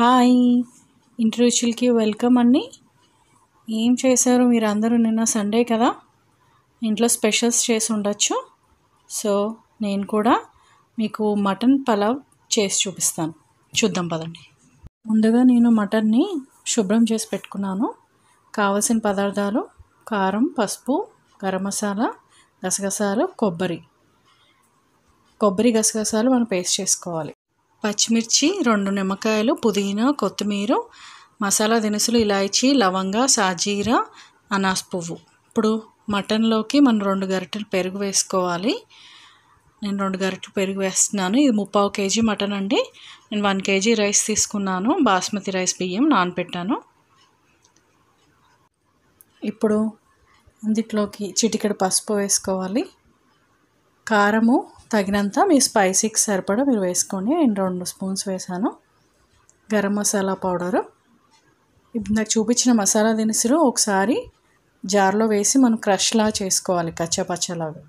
hi ఇంట్రూషుల్కి welcome అండి ఏం చేశారు మీరు అందరూ నిన్న సండే కదా ఇంట్లో స్పెషల్స్ చేసి ఉండొచ్చు సో నేను కూడా మీకు మటన్ పలావ్ చేసి చూపిస్తాను చూద్దాం పదండి ముందుగా నేను మటన్ని శుభ్రం చేసి పెట్టుకున్నాను కావలసిన పదార్థాలు కారం పసుపు గరం మసాలా గసగసాలు కొబ్బరి కొబ్బరి గసగసాలు మనం పేస్ట్ చేసుకోవాలి పచ్చిమిర్చి రెండు నిమ్మకాయలు పుదీనా కొత్తిమీర మసాలా దినుసులు ఇలాయచి లవంగ సాజీరా అనాస్ పువ్వు ఇప్పుడు మటన్లోకి మనం రెండు గరిటెలు పెరుగు వేసుకోవాలి నేను రెండు గరిటెలు పెరుగు వేస్తున్నాను ఇది ముప్పావు కేజీ మటన్ అండి నేను వన్ కేజీ రైస్ తీసుకున్నాను బాస్మతి రైస్ బియ్యం నానబెట్టాను ఇప్పుడు అందుట్లోకి చిటికెడు పసుపు వేసుకోవాలి కారము తగినంత మీ స్పైసీకి సరిపడా మీరు వేసుకొని నేను రెండు స్పూన్స్ వేసాను గరం మసాలా పౌడరు ఇప్పుడు నాకు చూపించిన మసాలా దినుసులు ఒకసారి జార్లో వేసి మనం క్రష్లా చేసుకోవాలి కచ్చపచ్చలాగా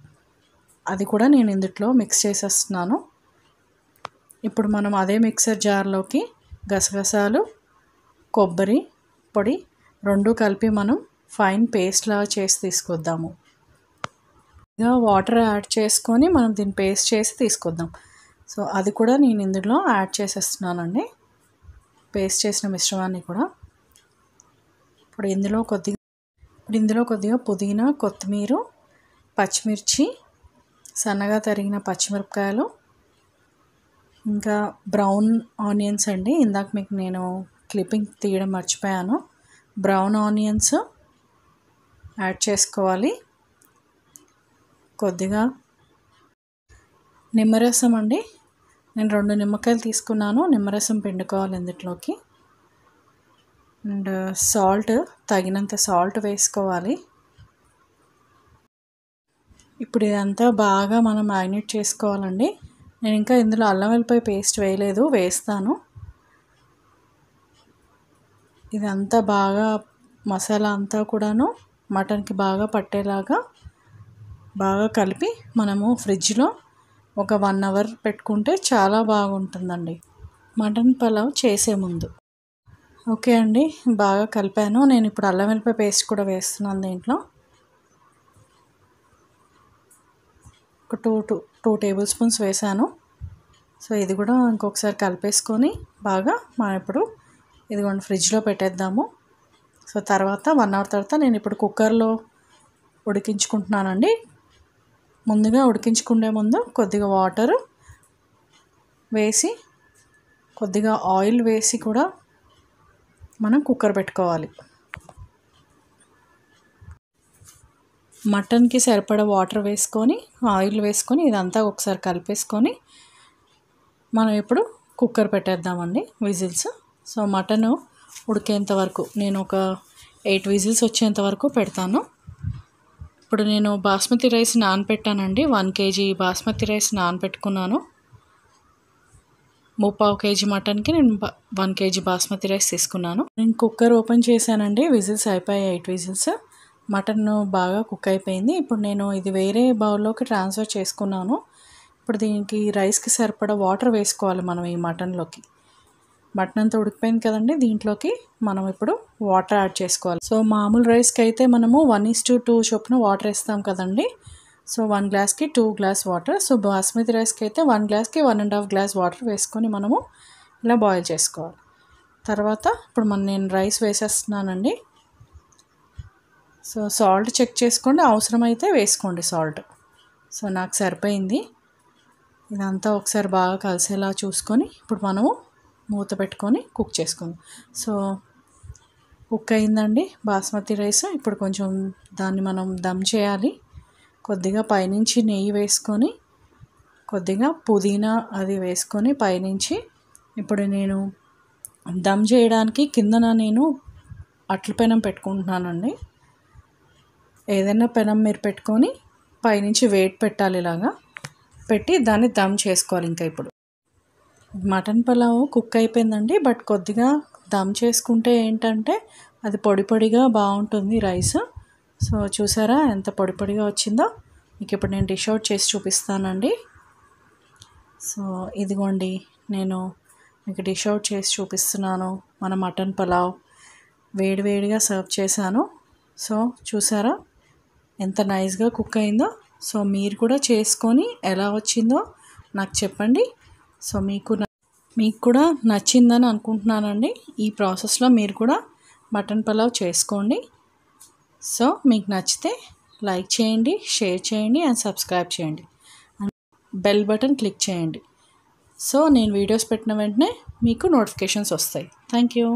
అది కూడా నేను ఇందుట్లో మిక్స్ చేసేస్తున్నాను ఇప్పుడు మనం అదే మిక్సర్ జార్లోకి గసగసాలు కొబ్బరి పొడి రెండు కలిపి మనం ఫైన్ పేస్ట్లా చేసి తీసుకొద్దాము వాటర్ యాడ్ చేసుకొని మనం దీన్ని పేస్ట్ చేసి తీసుకుద్దాం సో అది కూడా నేను ఇందులో యాడ్ చేసేస్తున్నానండి పేస్ట్ చేసిన మిశ్రమాన్ని కూడా ఇప్పుడు ఇందులో కొద్దిగా ఇప్పుడు ఇందులో కొద్దిగా పుదీనా కొత్తిమీర పచ్చిమిర్చి సన్నగా తరిగిన పచ్చిమిరపకాయలు ఇంకా బ్రౌన్ ఆనియన్స్ అండి ఇందాక మీకు నేను క్లిప్పింగ్ తీయడం మర్చిపోయాను బ్రౌన్ ఆనియన్స్ యాడ్ చేసుకోవాలి కొద్దిగా నిమ్మరసం అండి నేను రెండు నిమ్మకాయలు తీసుకున్నాను నిమ్మరసం పిండుకోవాలి ఇందులోకి అండ్ సాల్ట్ తగినంత సాల్ట్ వేసుకోవాలి ఇప్పుడు ఇదంతా బాగా మనం మ్యాగ్నేట్ చేసుకోవాలండి నేను ఇంకా ఇందులో అల్లం వెల్లిపాయ పేస్ట్ వేయలేదు వేస్తాను ఇదంతా బాగా మసాలా అంతా కూడాను మటన్కి బాగా పట్టేలాగా బాగా కలిపి మనము ఫ్రిడ్జ్లో ఒక వన్ అవర్ పెట్టుకుంటే చాలా బాగుంటుందండి మటన్ పలావ్ చేసే ముందు ఓకే అండి బాగా కలిపాను నేను ఇప్పుడు అల్లం వెల్లిపాయ పేస్ట్ కూడా వేస్తున్నాను దీంట్లో ఒక two two two tablespoons వేసాను సో ఇది కూడా ఇంకొకసారి కలిపేసుకొని బాగా మా ఇప్పుడు ఇదిగోండి ఫ్రిడ్జ్లో పెట్టేద్దాము సో తర్వాత వన్ అవర్ తర్వాత నేను ఇప్పుడు కుక్కర్లో ఉడికించుకుంటున్నానండి ముందుగా ఉడికించుకునే ముందు కొద్దిగా వాటర్ వేసి కొద్దిగా ఆయిల్ వేసి కూడా మనం కుక్కర్ పెట్టుకోవాలి మటన్కి సరిపడ వాటర్ వేసుకొని ఆయిల్ వేసుకొని ఇదంతా ఒకసారి కలిపేసుకొని మనం ఇప్పుడు కుక్కర్ పెట్టేద్దామండి విజిల్స్ సో మటన్ ఉడికేంత వరకు నేను ఒక ఎయిట్ విజిల్స్ వచ్చేంత వరకు పెడతాను ఇప్పుడు నేను బాస్మతి రైస్ నానబెట్టానండి వన్ కేజీ బాస్మతి రైస్ నానబెట్టుకున్నాను ముప్పావు కేజీ మటన్కి నేను వన్ కేజీ బాస్మతి రైస్ తీసుకున్నాను నేను కుక్కర్ ఓపెన్ చేశానండి విజిల్స్ అయిపోయాయి ఎయిట్ విజిల్స్ మటన్ బాగా కుక్ అయిపోయింది ఇప్పుడు నేను ఇది వేరే బౌల్లోకి ట్రాన్స్ఫర్ చేసుకున్నాను ఇప్పుడు దీనికి రైస్కి సరిపడా వాటర్ వేసుకోవాలి మనం ఈ మటన్లోకి మటన్ అంతా ఉడికిపోయింది కదండి దీంట్లోకి మనం ఇప్పుడు వాటర్ యాడ్ చేసుకోవాలి సో మామూలు రైస్కి అయితే మనము వన్ ఈస్ టు టూ చొప్పున వాటర్ వేస్తాం కదండి సో వన్ గ్లాస్కి two glass water so basmati రైస్కి అయితే వన్ గ్లాస్కి one and half glass water వేసుకొని మనము ఇలా బాయిల్ చేసుకోవాలి తర్వాత ఇప్పుడు మన నేను రైస్ వేసేస్తున్నానండి సో సాల్ట్ చెక్ చేసుకోండి అవసరమైతే వేసుకోండి సాల్ట్ సో నాకు సరిపోయింది ఇదంతా ఒకసారి బాగా కలిసేలా చూసుకొని ఇప్పుడు మనము మూత పెట్టుకొని కుక్ చేసుకుందాం సో కుక్ అయిందండి బాస్మతి రైస్ ఇప్పుడు కొంచెం దాన్ని మనం దమ్ చేయాలి కొద్దిగా పైనుంచి నెయ్యి వేసుకొని కొద్దిగా పుదీనా అది వేసుకొని పైనుంచి ఇప్పుడు నేను దమ్ చేయడానికి కిందన నేను అట్ల పెనం పెట్టుకుంటున్నానండి ఏదైనా పెనం మీరు పెట్టుకొని పైనుంచి వెయిట్ పెట్టాలి ఇలాగా పెట్టి దాన్ని దమ్ చేసుకోవాలి ఇంకా ఇప్పుడు మటన్ పలావ్ కుక్ అయిపోయిందండి బట్ కొద్దిగా దమ్ చేసుకుంటే ఏంటంటే అది పొడి పొడిగా బాగుంటుంది రైస్ సో చూసారా ఎంత పొడి పొడిగా వచ్చిందో మీకు ఇప్పుడు నేను డిష్ అవుట్ చేసి చూపిస్తానండి సో ఇదిగోండి నేను మీకు డిష్ అవుట్ చేసి చూపిస్తున్నాను మన మటన్ పలావ్ వేడివేడిగా సర్వ్ చేశాను సో చూసారా ఎంత నైస్గా కుక్ అయిందో సో మీరు కూడా చేసుకొని ఎలా వచ్చిందో నాకు చెప్పండి సో మీకు మీకు కూడా నచ్చిందని అనుకుంటున్నానండి ఈ ప్రాసెస్లో మీరు కూడా మటన్ పలావ్ చేసుకోండి సో మీకు నచ్చితే లైక్ చేయండి షేర్ చేయండి అండ్ సబ్స్క్రైబ్ చేయండి బెల్ బటన్ క్లిక్ చేయండి సో నేను వీడియోస్ పెట్టిన వెంటనే మీకు నోటిఫికేషన్స్ వస్తాయి థ్యాంక్ యూ